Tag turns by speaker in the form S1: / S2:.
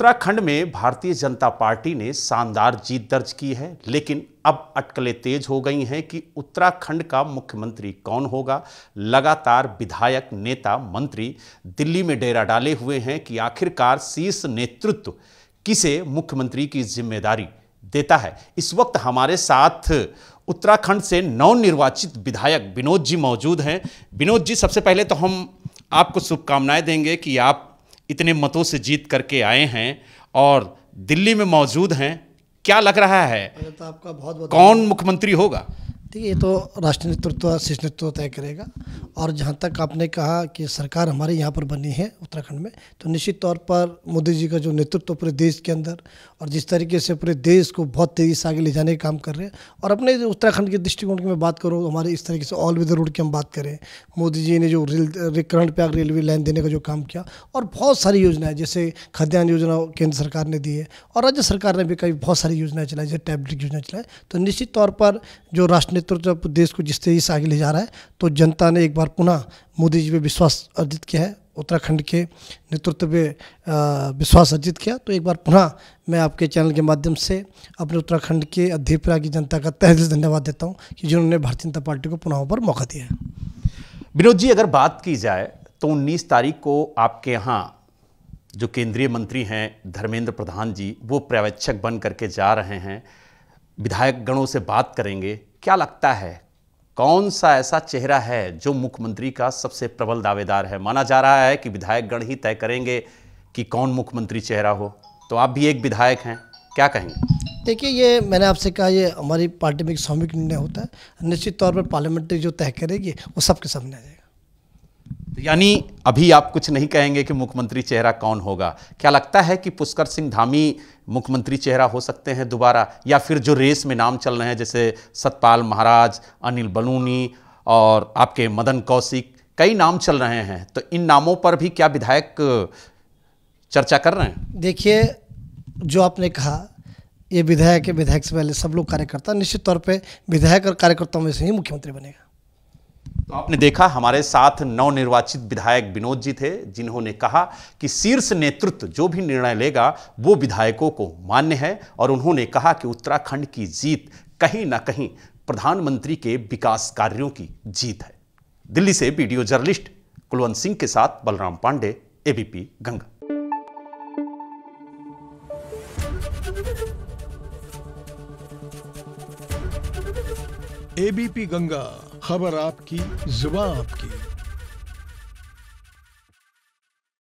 S1: उत्तराखंड में भारतीय जनता पार्टी ने शानदार जीत दर्ज की है लेकिन अब अटकलें तेज हो गई हैं कि उत्तराखंड का मुख्यमंत्री कौन होगा लगातार विधायक नेता मंत्री दिल्ली में डेरा डाले हुए हैं कि आखिरकार शीर्ष नेतृत्व किसे मुख्यमंत्री की जिम्मेदारी देता है इस वक्त हमारे साथ उत्तराखंड से नवनिर्वाचित विधायक विनोद जी मौजूद हैं विनोद जी सबसे पहले तो हम आपको शुभकामनाएं देंगे कि आप इतने मतों से जीत करके आए हैं और दिल्ली में मौजूद हैं क्या लग रहा है तो आपका बहुत, कौन मुख्यमंत्री होगा
S2: देखिए ये तो राष्ट्रीय नेतृत्व शीर्ष नेतृत्व तय करेगा और जहाँ तक आपने कहा कि सरकार हमारे यहाँ पर बनी है उत्तराखंड में तो निश्चित तौर पर मोदी जी का जो नेतृत्व तो पूरे देश के अंदर और जिस तरीके से पूरे देश को बहुत तेज़ी से आगे ले जाने का काम कर रहे हैं और अपने उत्तराखंड के दृष्टिकोण की मैं बात करूँ हमारे इस तरीके से ऑल वेदर रोड की हम बात करें मोदी जी ने जो रेल करण प्याग रेलवे लाइन देने का जो काम किया और बहुत सारी योजनाएं जैसे खाद्यान्न योजना केंद्र सरकार ने दी है और राज्य सरकार ने भी कई बहुत सारी योजनाएं चलाई जैसे टैबलेट योजना चलाई तो निश्चित तौर पर जो राष्ट्र नेतृत्व देश को जिस तेज़ी से आगे ले जा रहा है तो जनता ने एक बार पुनः मोदी जी पे विश्वास अर्जित किया है उत्तराखंड के नेतृत्व पे विश्वास अर्जित किया तो एक बार पुनः मैं आपके चैनल के माध्यम से अपने उत्तराखंड के अध्यपरा की जनता का तहे धन्यवाद देता हूँ कि जिन्होंने भारतीय जनता पार्टी को पुनः पर मौका दिया है
S1: विनोद जी अगर बात की जाए तो उन्नीस तारीख को आपके यहाँ जो केंद्रीय मंत्री हैं धर्मेंद्र प्रधान जी वो पर्यवेक्षक बन करके जा रहे हैं विधायक गणों से बात करेंगे क्या लगता है कौन सा ऐसा चेहरा है जो मुख्यमंत्री का सबसे प्रबल दावेदार है माना जा रहा है कि विधायकगण ही तय करेंगे कि कौन मुख्यमंत्री चेहरा हो तो आप भी एक विधायक हैं क्या कहेंगे
S2: देखिए ये मैंने आपसे कहा ये हमारी पार्टी में एक स्वामिक निर्णय होता है निश्चित तौर पर पार्लियामेंट्री जो तय करेगी वो सबके सामने आ जाएगा
S1: यानी अभी आप कुछ नहीं कहेंगे कि मुख्यमंत्री चेहरा कौन होगा क्या लगता है कि पुष्कर सिंह धामी मुख्यमंत्री चेहरा हो सकते हैं दोबारा या फिर जो रेस में नाम चल रहे हैं जैसे सतपाल महाराज अनिल बलूनी और आपके मदन कौशिक कई नाम चल रहे हैं तो इन नामों पर भी क्या विधायक चर्चा कर रहे हैं
S2: देखिए जो आपने कहा ये विधायक है विधायक से पहले सब लोग कार्यकर्ता निश्चित तौर पे विधायक और कार्यकर्ताओं में से ही मुख्यमंत्री बनेगा
S1: तो आपने देखा हमारे साथ नवनिर्वाचित विधायक विनोद जी थे जिन्होंने कहा कि शीर्ष नेतृत्व जो भी निर्णय लेगा वो विधायकों को मान्य है और उन्होंने कहा कि उत्तराखंड की जीत कहीं ना कहीं प्रधानमंत्री के विकास कार्यों की जीत है दिल्ली से वीडियो जर्नलिस्ट कुलवंत सिंह के साथ बलराम पांडे एबीपी गंगा एबीपी गंगा खबर आपकी जुबा आपकी